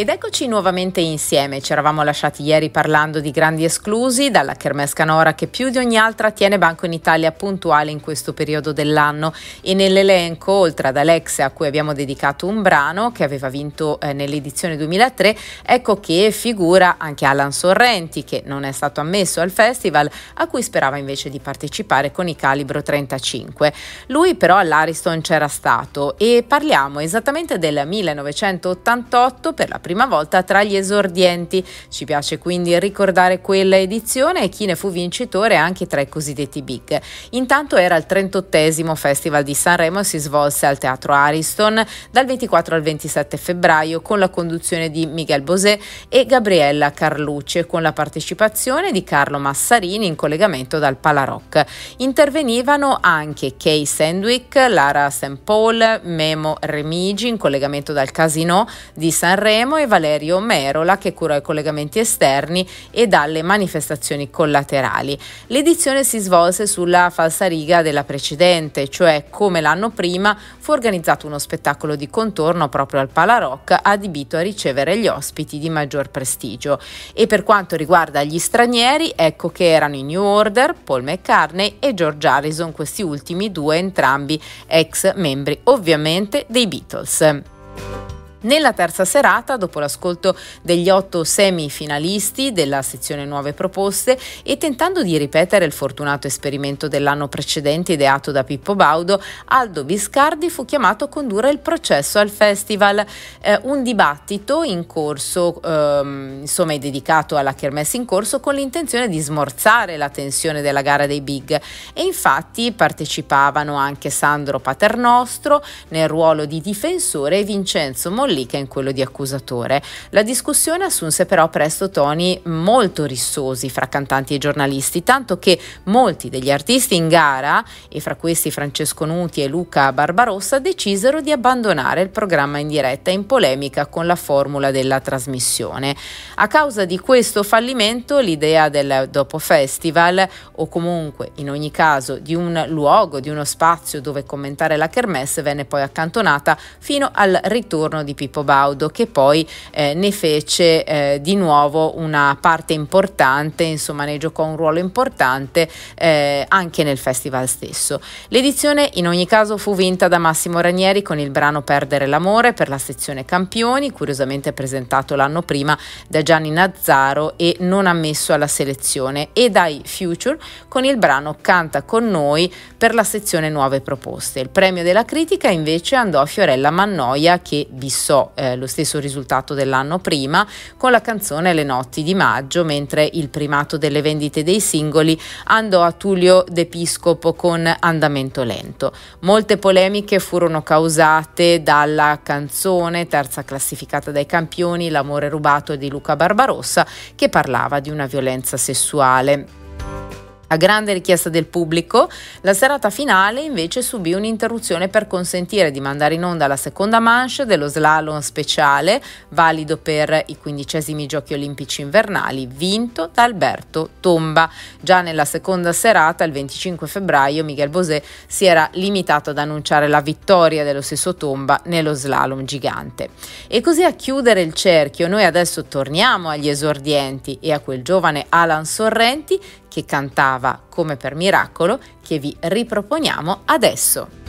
Ed eccoci nuovamente insieme, ci eravamo lasciati ieri parlando di grandi esclusi, dalla Kermes Canora che più di ogni altra tiene banco in Italia puntuale in questo periodo dell'anno e nell'elenco, oltre ad Alexia a cui abbiamo dedicato un brano che aveva vinto eh, nell'edizione 2003, ecco che figura anche Alan Sorrenti che non è stato ammesso al festival a cui sperava invece di partecipare con i calibro 35. Lui però all'Ariston c'era stato e parliamo esattamente del 1988 per la prima prima volta tra gli esordienti. Ci piace quindi ricordare quella edizione e chi ne fu vincitore anche tra i cosiddetti big. Intanto era il 38 Festival di Sanremo e si svolse al Teatro Ariston dal 24 al 27 febbraio con la conduzione di Miguel Bosé e Gabriella Carlucci con la partecipazione di Carlo Massarini in collegamento dal Palaroc. Intervenivano anche Kay Sandwick, Lara St. Paul, Memo Remigi in collegamento dal Casino di Sanremo e Valerio Merola che curò i collegamenti esterni e dalle manifestazioni collaterali. L'edizione si svolse sulla falsa riga della precedente, cioè come l'anno prima fu organizzato uno spettacolo di contorno proprio al Palaroc adibito a ricevere gli ospiti di maggior prestigio. E per quanto riguarda gli stranieri, ecco che erano i New Order, Paul McCartney e George Harrison, questi ultimi due entrambi ex membri ovviamente dei Beatles. Nella terza serata, dopo l'ascolto degli otto semifinalisti della sezione Nuove Proposte e tentando di ripetere il fortunato esperimento dell'anno precedente ideato da Pippo Baudo, Aldo Biscardi fu chiamato a condurre il processo al festival. Eh, un dibattito in corso, ehm, insomma, è dedicato alla kermesse in corso con l'intenzione di smorzare la tensione della gara dei big. E infatti partecipavano anche Sandro Paternostro nel ruolo di difensore e Vincenzo Molino lì che in quello di accusatore. La discussione assunse però presto toni molto rissosi fra cantanti e giornalisti, tanto che molti degli artisti in gara, e fra questi Francesco Nuti e Luca Barbarossa, decisero di abbandonare il programma in diretta in polemica con la formula della trasmissione. A causa di questo fallimento, l'idea del dopo festival, o comunque in ogni caso di un luogo, di uno spazio dove commentare la kermesse, venne poi accantonata fino al ritorno di Pippo Baudo che poi eh, ne fece eh, di nuovo una parte importante, insomma ne giocò un ruolo importante eh, anche nel festival stesso. L'edizione in ogni caso fu vinta da Massimo Ranieri con il brano Perdere l'amore per la sezione campioni, curiosamente presentato l'anno prima da Gianni Nazzaro e non ammesso alla selezione, e dai Future con il brano Canta con noi per la sezione nuove proposte. Il premio della critica invece andò a Fiorella Mannoia che vi so fissò eh, lo stesso risultato dell'anno prima con la canzone Le notti di maggio, mentre il primato delle vendite dei singoli andò a Tullio De Piscopo con Andamento lento. Molte polemiche furono causate dalla canzone terza classificata dai campioni L'amore rubato di Luca Barbarossa che parlava di una violenza sessuale. A grande richiesta del pubblico, la serata finale invece subì un'interruzione per consentire di mandare in onda la seconda manche dello slalom speciale, valido per i quindicesimi giochi olimpici invernali, vinto da Alberto Tomba. Già nella seconda serata, il 25 febbraio, Miguel Bosé si era limitato ad annunciare la vittoria dello stesso Tomba nello slalom gigante. E così a chiudere il cerchio, noi adesso torniamo agli esordienti e a quel giovane Alan Sorrenti che cantava come per miracolo che vi riproponiamo adesso.